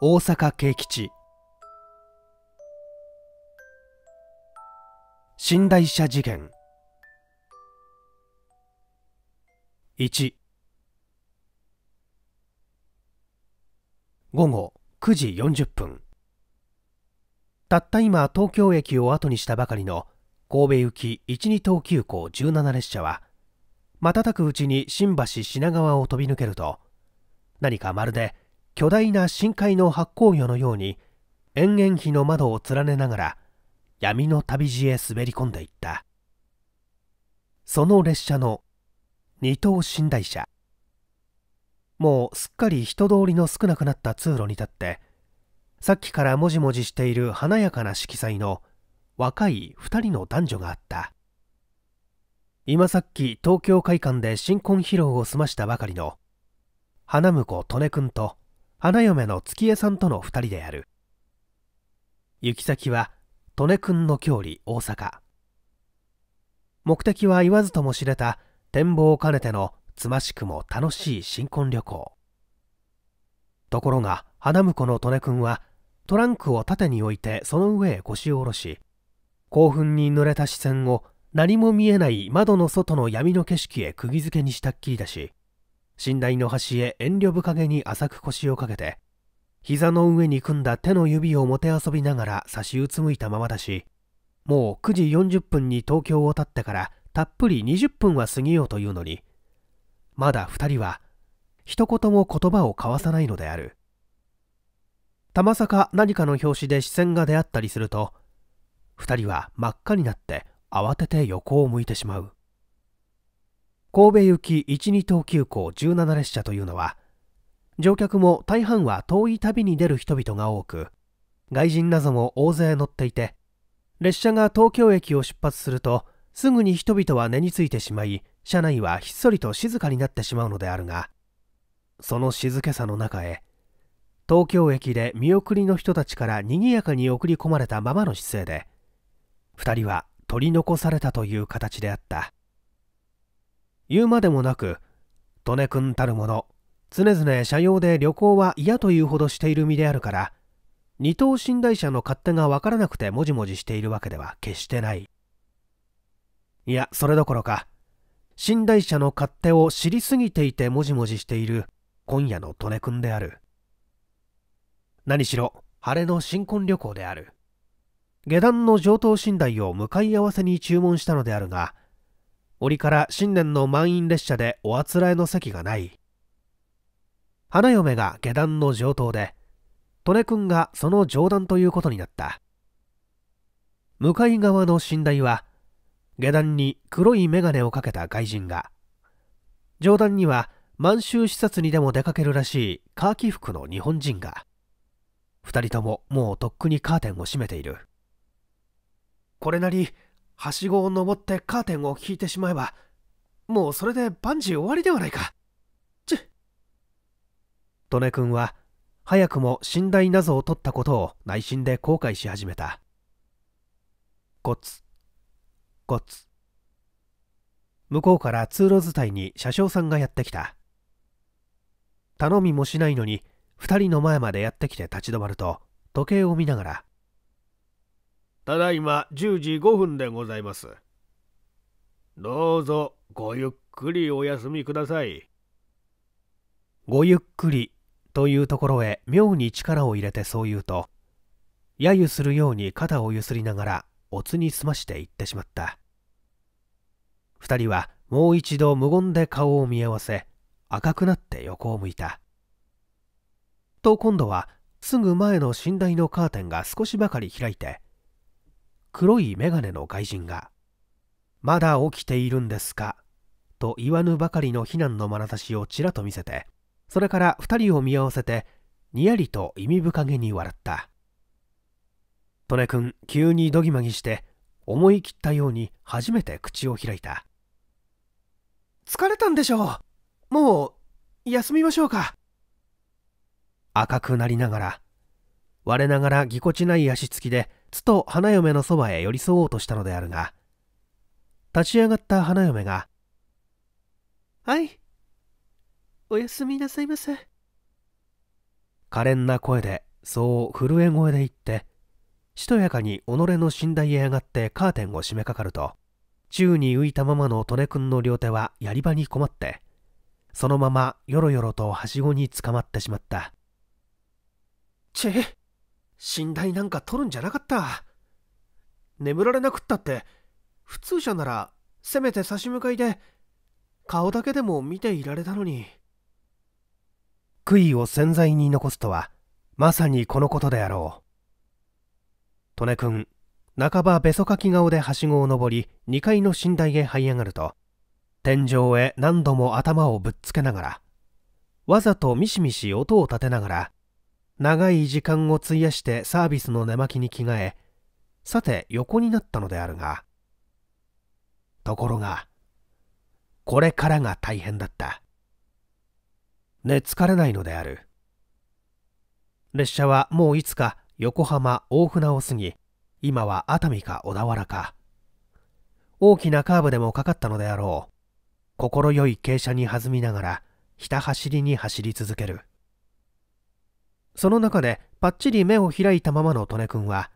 大阪慶吉寝台車事件1午後9時40分たった今東京駅を後にしたばかりの神戸行き12等急行17列車は瞬くうちに新橋品川を飛び抜けると何かまるで巨大な深海の発光魚のように延々日の窓を連ねながら闇の旅路へ滑り込んでいったその列車の二等寝台車もうすっかり人通りの少なくなった通路に立ってさっきからもじもじしている華やかな色彩の若い2人の男女があった今さっき東京会館で新婚披露を済ましたばかりの花婿利根君と花嫁の月江さんとの2人である行き先は利根君の郷里大阪目的は言わずとも知れた展望を兼ねてのつましくも楽しい新婚旅行ところが花婿の利根君はトランクを縦に置いてその上へ腰を下ろし興奮に濡れた視線を何も見えない窓の外の闇の景色へ釘付けにしたっきりだし寝台の端へ遠慮深げに浅く腰をかけて、膝の上に組んだ手の指をもてあそびながら差しうつむいたままだし、もう9時40分に東京を立ってからたっぷり20分は過ぎようというのに、まだ2人は一言も言葉を交わさないのである。たまさか何かの拍子で視線が出会ったりすると、2人は真っ赤になって慌てて横を向いてしまう。神戸行き12等急行17列車というのは乗客も大半は遠い旅に出る人々が多く外人なども大勢乗っていて列車が東京駅を出発するとすぐに人々は寝についてしまい車内はひっそりと静かになってしまうのであるがその静けさの中へ東京駅で見送りの人たちから賑やかに送り込まれたままの姿勢で2人は取り残されたという形であった言うまでもなく、利根君たるもの、常々社用で旅行は嫌というほどしている身であるから、二等寝台車の勝手がわからなくてもじもじしているわけでは決してない。いや、それどころか、寝台車の勝手を知りすぎていてもじもじしている今夜の利根君である。何しろ、晴れの新婚旅行である。下段の上等寝台を向かい合わせに注文したのであるが、折から新年の満員列車でおあつらえの席がない花嫁が下段の上等で利根君がその上段ということになった向かい側の寝台は下段に黒い眼鏡をかけた外人が上段には満州視察にでも出かけるらしいカーキ服の日本人が2人とももうとっくにカーテンを閉めているこれなりはしごを登ってカーテンを引いてしまえば、もうそれで万ン終わりではないか。ちっ。トネ君は、早くも寝台謎を取ったことを内心で後悔し始めた。コツ、コツ。向こうから通路伝いに車掌さんがやってきた。頼みもしないのに、2人の前までやってきて立ち止まると、時計を見ながら、ただいま10時5分でございます。どうぞごゆっくりお休みください。ごゆっくりというところへ妙に力を入れてそう言うと、揶揄するように肩をゆすりながら、おつに済ましていってしまった。二人はもう一度無言で顔を見合わせ、赤くなって横を向いた。と今度は、すぐ前の寝台のカーテンが少しばかり開いて、黒い眼鏡の外人が、まだ起きているんですかと言わぬばかりの非難の眼差しをちらと見せて、それから二人を見合わせて、にやりと意味深げに笑った。利根君、急にどぎまぎして、思い切ったように初めて口を開いた。疲れたんでしょう。もう、休みましょうか。赤くなりながら、我ながらぎこちない足つきで、つと花嫁のそばへ寄り添おうとしたのであるが、立ち上がった花嫁が、はい、おやすみなさいませ。可憐な声で、そう震え声で言って、しとやかに己の寝台へ上がってカーテンを閉めかかると、宙に浮いたままの利根君の両手はやり場に困って、そのままよろよろとはしごにつかまってしまった。ちぇ、寝台なんか取るんじゃなかった眠られなくったって普通車ならせめて差し向かいで顔だけでも見ていられたのに悔いを潜在に残すとはまさにこのことであろう利根君半ばべそかき顔ではしごを登り2階の寝台へ這い上がると天井へ何度も頭をぶっつけながらわざとミシミシ音を立てながら長い時間を費やしてサービスの寝巻きに着替え、さて横になったのであるが、ところが、これからが大変だった。寝かれないのである。列車はもういつか横浜大船を過ぎ、今は熱海か小田原か。大きなカーブでもかかったのであろう。快い傾斜に弾みながら、ひた走りに走り続ける。その中でパッチリ目を開いたままの利根くんは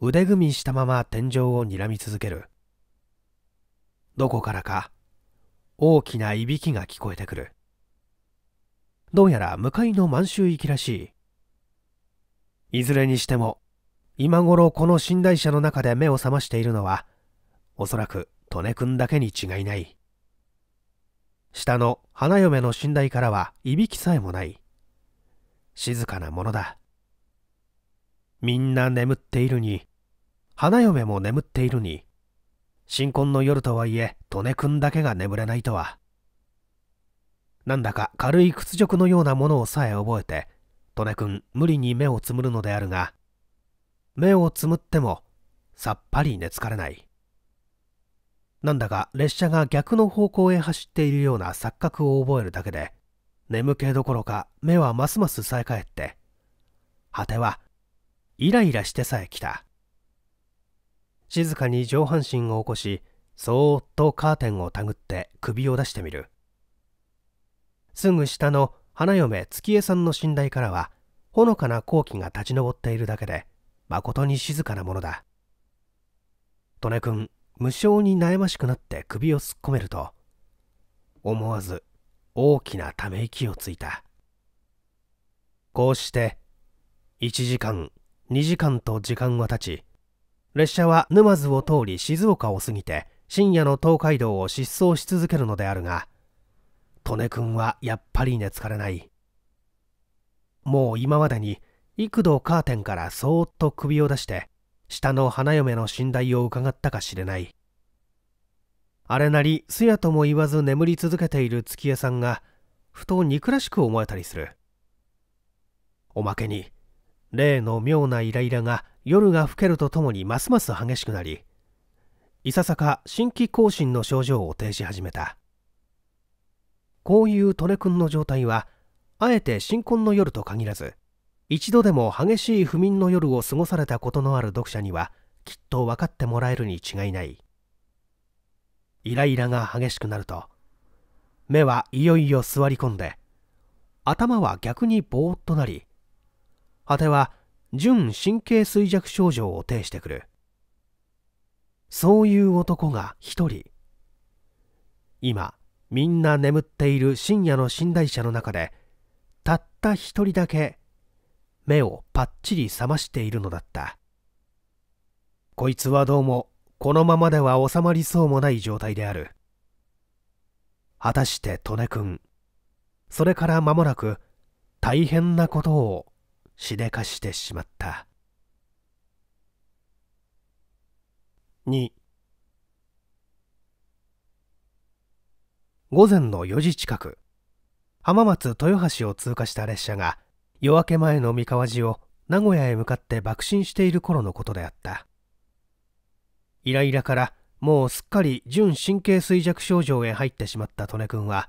腕組みしたまま天井を睨み続けるどこからか大きないびきが聞こえてくるどうやら向かいの満州行きらしいいずれにしても今頃この寝台車の中で目を覚ましているのはおそらく利根くんだけに違いない下の花嫁の寝台からはいびきさえもない静かなものだみんな眠っているに花嫁も眠っているに新婚の夜とはいえ利根君だけが眠れないとはなんだか軽い屈辱のようなものをさえ覚えて利根君無理に目をつむるのであるが目をつむってもさっぱり寝つかれないなんだか列車が逆の方向へ走っているような錯覚を覚えるだけで眠気どころか目はますますさえ返って果てはイライラしてさえ来た静かに上半身を起こしそーっとカーテンをたぐって首を出してみるすぐ下の花嫁月恵さんの寝台からはほのかな好輝が立ち上っているだけでまことに静かなものだ利根君無性に悩ましくなって首を突っ込めると思わず大きなため息をついたこうして1時間2時間と時間は経ち列車は沼津を通り静岡を過ぎて深夜の東海道を疾走し続けるのであるが利根君はやっぱり寝つかれないもう今までに幾度カーテンからそーっと首を出して下の花嫁の寝台を伺ったか知れないあれなりすやとも言わず眠り続けている月江さんがふと憎らしく思えたりするおまけに例の妙なイライラが夜が更けるとともにますます激しくなりいささか新規更新の症状を呈し始めたこういうトレ君の状態はあえて新婚の夜と限らず一度でも激しい不眠の夜を過ごされたことのある読者にはきっと分かってもらえるに違いないイライラが激しくなると目はいよいよ座り込んで頭は逆にぼーっとなり果ては純神経衰弱症状を呈してくるそういう男が一人今みんな眠っている深夜の寝台車の中でたった一人だけ目をぱっちり覚ましているのだったこいつはどうもこのままでは収まりそうもない状態である果たして利根君それから間もなく大変なことをしでかしてしまった2午前の4時近く浜松豊橋を通過した列車が夜明け前の三河路を名古屋へ向かって爆心している頃のことであったイライラからもうすっかり準神経衰弱症状へ入ってしまった利根くんは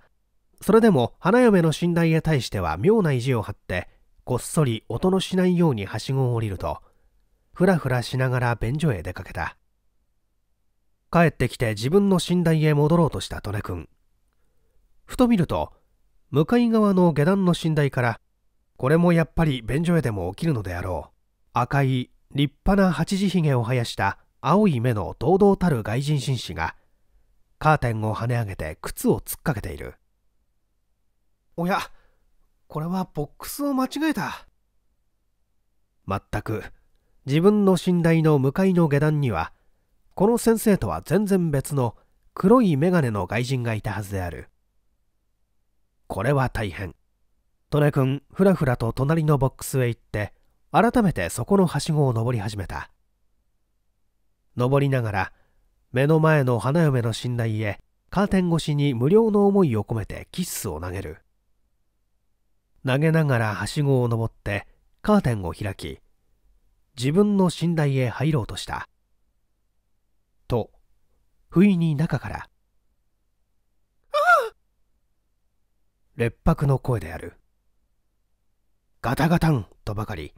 それでも花嫁の信頼へ対しては妙な意地を張ってこっそり音のしないようにはしごを降りるとふらふらしながら便所へ出かけた帰ってきて自分の寝台へ戻ろうとした利根くんふと見ると向かい側の下段の寝台からこれもやっぱり便所へでも起きるのであろう赤い立派な八時ひげを生やした青い目の堂々たる外人紳士がカーテンを跳ね上げて靴を突っかけているおやこれはボックスを間違えた全く自分の寝台の向かいの下段にはこの先生とは全然別の黒い眼鏡の外人がいたはずであるこれは大変利根君ふらふらと隣のボックスへ行って改めてそこのはしごを登り始めた登りながら目の前の花嫁の信頼へカーテン越しに無料の思いを込めてキッスを投げる投げながらはしごを登ってカーテンを開き自分の寝台へ入ろうとしたと不意に中から「劣迫の声であるガタガタンとばかり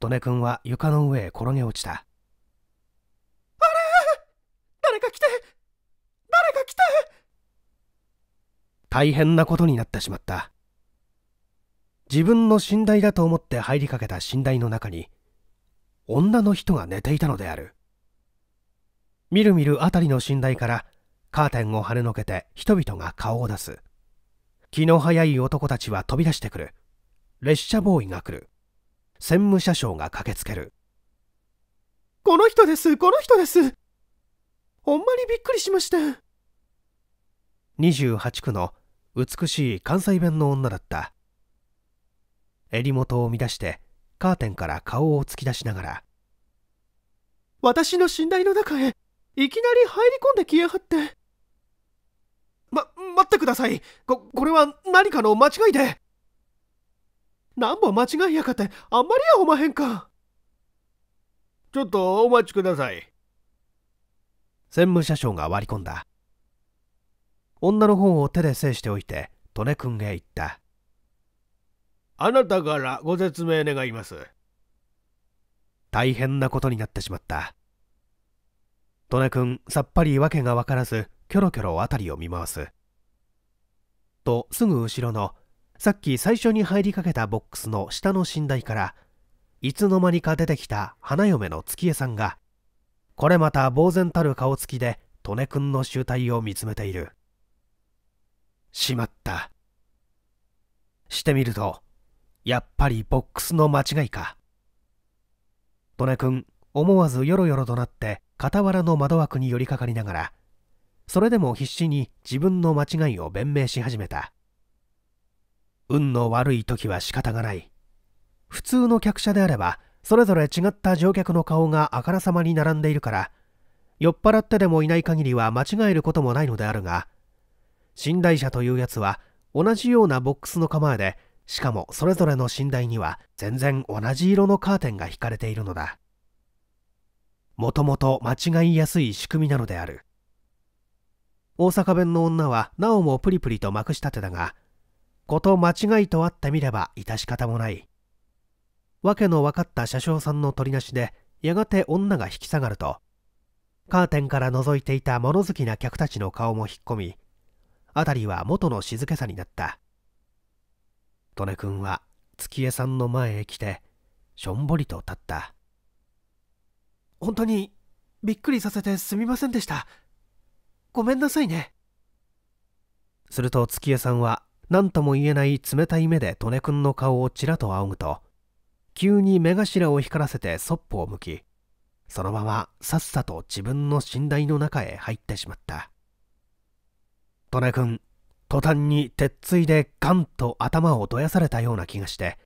利根君は床の上へ転げ落ちた来て誰か来て大変なことになってしまった自分の寝台だと思って入りかけた寝台の中に女の人が寝ていたのであるみるみる辺りの寝台からカーテンを跳ねのけて人々が顔を出す気の早い男たちは飛び出してくる列車ボーイが来る専務車掌が駆けつけるこの人ですこの人ですほんまにびっくりしました28区の美しい関西弁の女だった襟元を乱してカーテンから顔を突き出しながら私の寝台の中へいきなり入り込んできやがってま待ってくださいここれは何かの間違いで何本間違いやかてあんまりやおまへんかちょっとお待ちください専務車掌が割り込んだ女の方を手で制しておいて利根君へ言ったあなたからご説明願います大変なことになってしまった利根君さっぱり訳が分からずキョロキョロ辺りを見回すとすぐ後ろのさっき最初に入りかけたボックスの下の寝台からいつの間にか出てきた花嫁の月恵さんがこれまた呆然たる顔つきで利根君の醜態を見つめているしまったしてみるとやっぱりボックスの間違いか利根君思わずよろよろとなって傍らの窓枠に寄りかかりながらそれでも必死に自分の間違いを弁明し始めた運の悪い時は仕方がない普通の客車であればそれぞれ違った乗客の顔があからさまに並んでいるから酔っ払ってでもいない限りは間違えることもないのであるが寝台車というやつは同じようなボックスの構えでしかもそれぞれの寝台には全然同じ色のカーテンが引かれているのだもともと間違いやすい仕組みなのである大阪弁の女はなおもプリプリとまくし立てだがこと間違いとあってみれば致し方もないけの分かった車掌さんの取りなしでやがて女が引き下がるとカーテンから覗いていた物好きな客たちの顔も引っ込み辺りは元の静けさになった利根君は月江さんの前へ来てしょんぼりと立った本当にびっくりさせてすみませんでしたごめんなさいねすると月江さんは何とも言えない冷たい目で利根君の顔をちらと仰ぐと急に目頭を光らせてそっぽを向き、そのままさっさと自分の寝台の中へ入ってしまった。戸根君、途端に鉄槌でガンと頭をどやされたような気がして、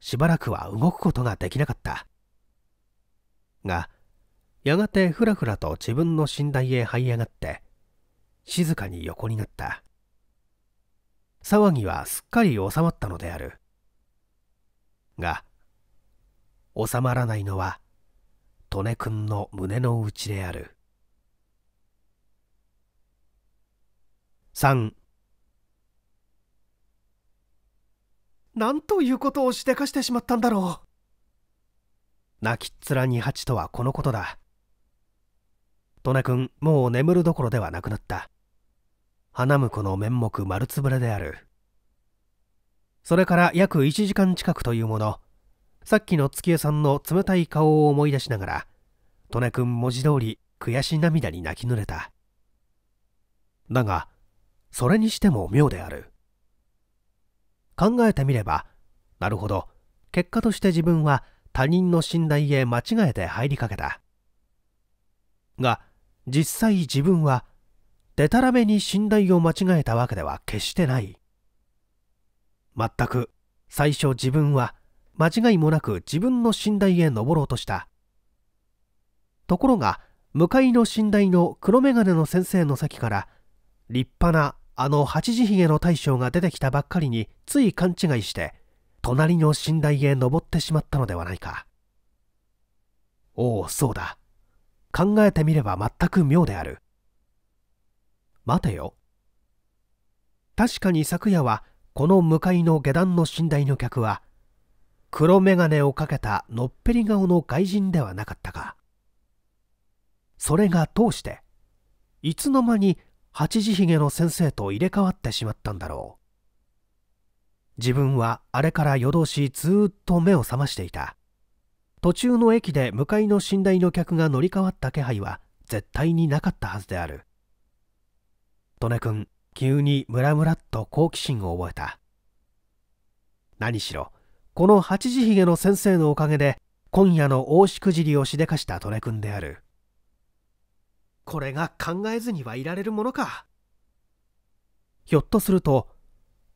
しばらくは動くことができなかった。が、やがてふらふらと自分の寝台へ這い上がって、静かに横になった。騒ぎはすっかり収まったのである。が、収まらないのは利根君の胸の内である3なんということをしでかしてしまったんだろう泣きっ面に八とはこのことだ利根君もう眠るどころではなくなった花婿の面目丸つぶれであるそれから約1時間近くというものさっきの月江さんの冷たい顔を思い出しながら、利根君文字通り悔し涙に泣き濡れた。だが、それにしても妙である。考えてみれば、なるほど、結果として自分は他人の信頼へ間違えて入りかけた。が、実際自分は、でたらめに信頼を間違えたわけでは決してない。全く、最初自分は間違いもなく自分の寝台へ登ろうとしたところが向かいの寝台の黒眼鏡の先生の先から立派なあの八時ひげの大将が出てきたばっかりについ勘違いして隣の寝台へ登ってしまったのではないかおおそうだ考えてみれば全く妙である待てよ確かに昨夜はこの向かいの下段の寝台の客は黒眼鏡をかけたのっぺり顔の外人ではなかったかそれが通していつの間に八時ひげの先生と入れ替わってしまったんだろう自分はあれから夜通しずっと目を覚ましていた途中の駅で向かいの寝台の客が乗り換わった気配は絶対になかったはずである利根君急にムラムラっと好奇心を覚えた何しろこの八時ひげの先生のおかげで今夜の大しくじりをしでかしたトネ君であるこれが考えずにはいられるものかひょっとすると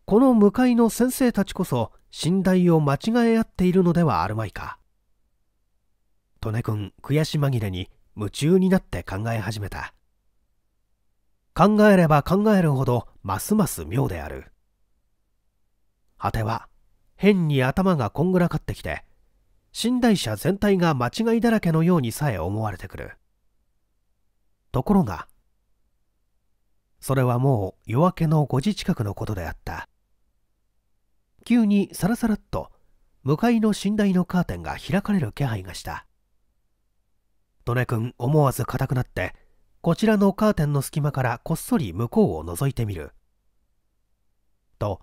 この向かいの先生たちこそ信頼を間違え合っているのではあるまいか利根君悔し紛れに夢中になって考え始めた考えれば考えるほどますます妙である果ては変に頭がこんぐらかってきて寝台車全体が間違いだらけのようにさえ思われてくるところがそれはもう夜明けの5時近くのことであった急にさらさらっと向かいの寝台のカーテンが開かれる気配がした利根君思わず硬くなってこちらのカーテンの隙間からこっそり向こうを覗いてみると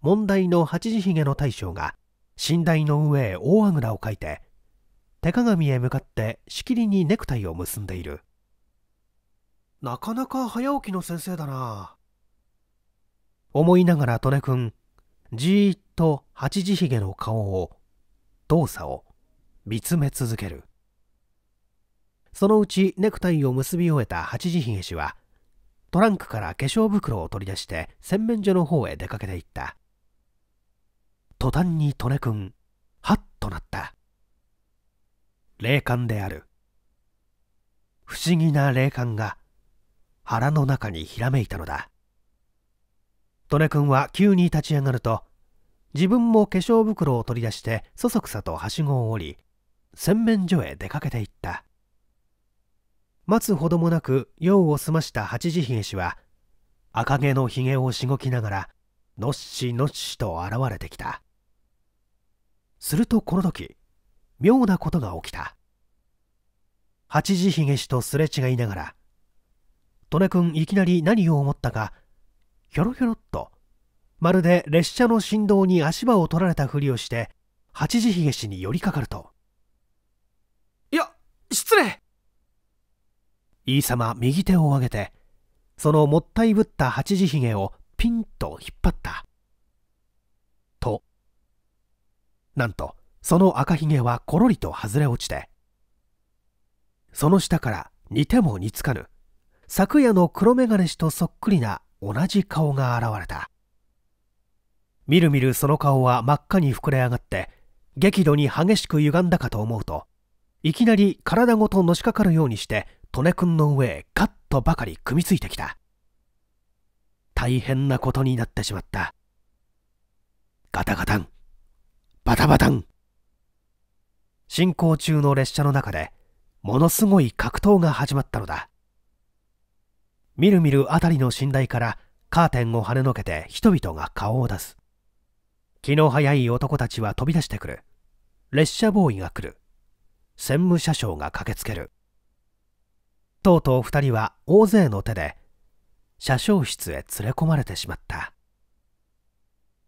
問題の八時ひげの大将が寝台の上へ大あぐらをかいて手鏡へ向かってしきりにネクタイを結んでいるなかなか早起きの先生だな思いながら利根君じーっと八時ひげの顔を動作を見つめ続けるそのうちネクタイを結び終えた八時ひげ氏はトランクから化粧袋を取り出して洗面所の方へ出かけていった途端に利根くんはっとなった霊感である不思議な霊感が腹の中にひらめいたのだ利根君は急に立ち上がると自分も化粧袋を取り出してそそくさとはしごを降り洗面所へ出かけていった待つほどもなく用を済ました八時ひげ氏は赤毛のひげをしごきながらのっしのっしと現れてきたするとこの時妙なことが起きた八時ひげ氏とすれ違いながら利根君いきなり何を思ったかひょろひょろっとまるで列車の振動に足場を取られたふりをして八時ひげ氏に寄りかかると「いや失礼!」いさ様右手を上げてそのもったいぶった八時ひげをピンと引っ張ったなんとその赤ひげはころりと外れ落ちてその下から似ても似つかぬ昨夜の黒眼鏡氏とそっくりな同じ顔が現れたみるみるその顔は真っ赤に膨れ上がって激怒に激しく歪んだかと思うといきなり体ごとのしかかるようにして利根君の上へガッとばかり組みついてきた大変なことになってしまったガタガタンバタバタン進行中の列車の中でものすごい格闘が始まったのだみるみる辺りの寝台からカーテンを跳ねのけて人々が顔を出す気の早い男たちは飛び出してくる列車ボーイが来る専務車掌が駆けつけるとうとう2人は大勢の手で車掌室へ連れ込まれてしまった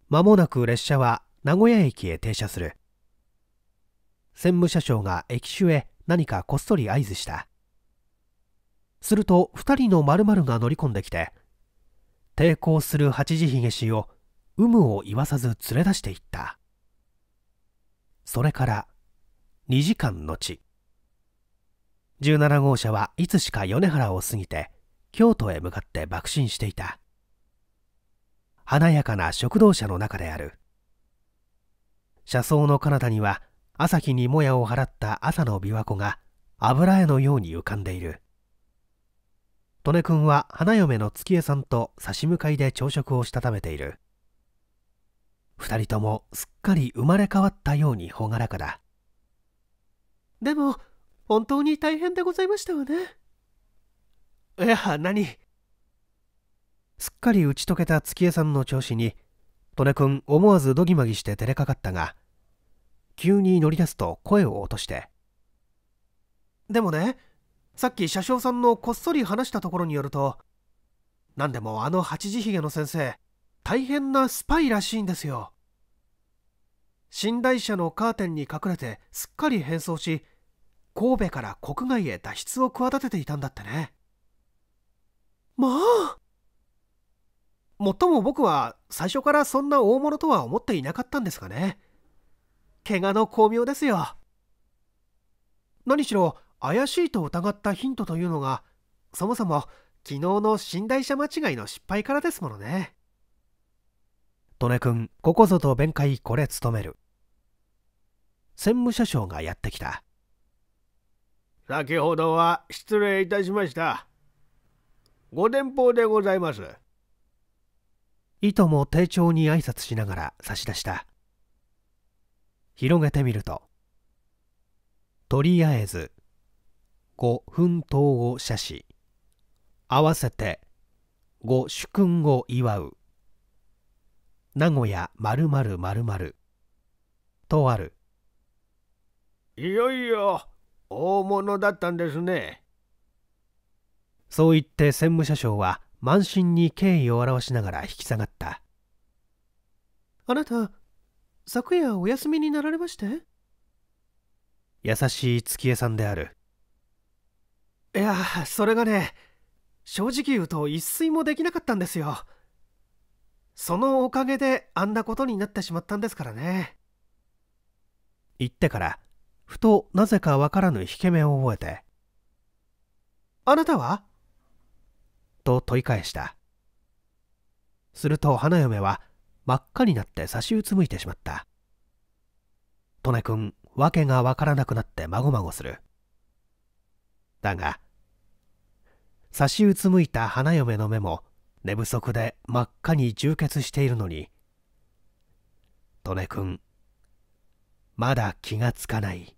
間もなく列車は名古屋駅へ停車する専務車掌が駅主へ何かこっそり合図したすると2人の〇〇が乗り込んできて抵抗する八時ひげしを有無を言わさず連れ出していったそれから2時間後17号車はいつしか米原を過ぎて京都へ向かって爆心していた華やかな食堂車の中である車窓の彼方には朝日にもやを払った朝の琵琶湖が油絵のように浮かんでいる利根君は花嫁の月恵さんと差し向かいで朝食をしたためている2人ともすっかり生まれ変わったように朗らかだでも本当に大変でございましたわねいや何すっかり打ち解けた月恵さんの調子に利根君思わずどぎまぎして照れかかったが急に乗り出すと声を落としてでもねさっき車掌さんのこっそり話したところによると何でもあの八時ひげの先生大変なスパイらしいんですよ寝台車のカーテンに隠れてすっかり変装し神戸から国外へ脱出を企てていたんだってねまあもっとも僕は最初からそんな大物とは思っていなかったんですがね。怪我の巧妙ですよ。何しろ怪しいと疑ったヒントというのが、そもそも昨日の寝台車間違いの失敗からですものね。利根君、ここぞと弁解これ務める。専務車掌がやってきた。先ほどは失礼いたしました。ご電報でございます。いとも丁重に挨拶しながら差し出した広げてみるととりあえずご奮闘を写し合わせてご主君を祝う名古屋まるまるとあるいよいよ大物だったんですねそう言って専務車掌は満身に敬意を表しながら引き下がったあなた昨夜お休みになられまして優しい月江さんであるいやそれがね正直言うと一睡もできなかったんですよそのおかげであんなことになってしまったんですからね言ってからふとなぜかわからぬ引け目を覚えてあなたはと問い返した。すると花嫁は真っ赤になって差しうつむいてしまった。利根君、訳がわからなくなってまごまごする。だが、差しうつむいた花嫁の目も寝不足で真っ赤に充血しているのに、利根君、まだ気がつかない。